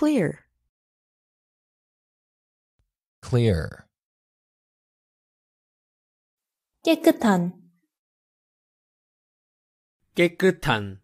Clear. clear 깨끗한 깨끗한